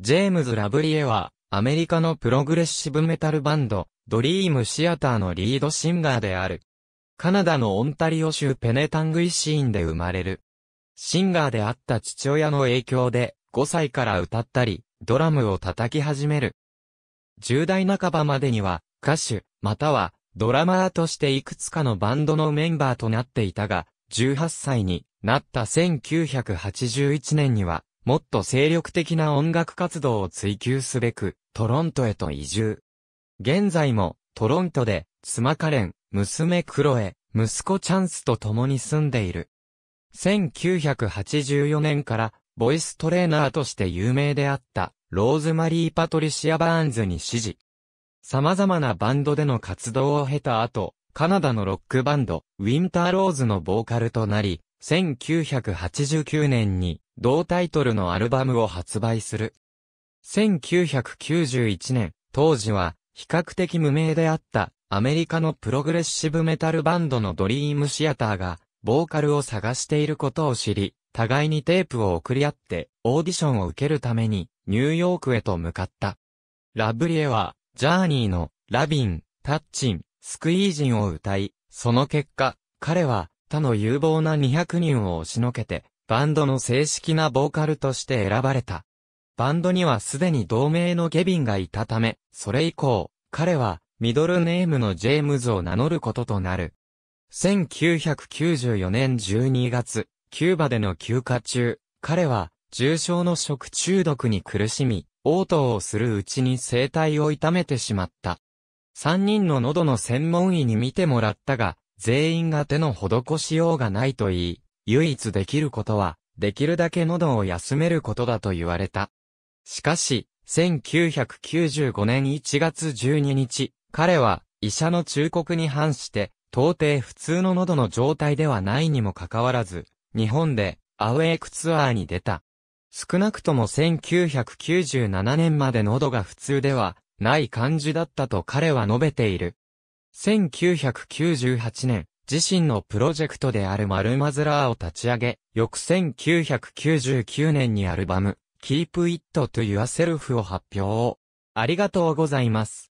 ジェームズ・ラブリエは、アメリカのプログレッシブメタルバンド、ドリームシアターのリードシンガーである。カナダのオンタリオ州ペネタングイシーンで生まれる。シンガーであった父親の影響で、5歳から歌ったり、ドラムを叩き始める。10代半ばまでには、歌手、または、ドラマーとしていくつかのバンドのメンバーとなっていたが、18歳になった1981年には、もっと精力的な音楽活動を追求すべく、トロントへと移住。現在も、トロントで、妻カレン、娘クロエ、息子チャンスと共に住んでいる。1984年から、ボイストレーナーとして有名であった、ローズマリー・パトリシア・バーンズに指示。様々なバンドでの活動を経た後、カナダのロックバンド、ウィンター・ローズのボーカルとなり、1989年に同タイトルのアルバムを発売する。1991年、当時は比較的無名であったアメリカのプログレッシブメタルバンドのドリームシアターがボーカルを探していることを知り、互いにテープを送り合ってオーディションを受けるためにニューヨークへと向かった。ラブリエはジャーニーのラビン、タッチン、スクイージンを歌い、その結果、彼は他の有望な200人を押しのけて、バンドの正式なボーカルとして選ばれた。バンドにはすでに同盟のゲビンがいたため、それ以降、彼は、ミドルネームのジェームズを名乗ることとなる。1994年12月、キューバでの休暇中、彼は、重症の食中毒に苦しみ、応答をするうちに生体を痛めてしまった。3人の喉の専門医に診てもらったが、全員が手の施しようがないと言い、唯一できることは、できるだけ喉を休めることだと言われた。しかし、1995年1月12日、彼は医者の忠告に反して、到底普通の喉の状態ではないにもかかわらず、日本でアウェイクツアーに出た。少なくとも1997年まで喉が普通ではない感じだったと彼は述べている。1998年、自身のプロジェクトであるマルマズラーを立ち上げ、翌1999年にアルバム、Keep It to Yourself を発表。ありがとうございます。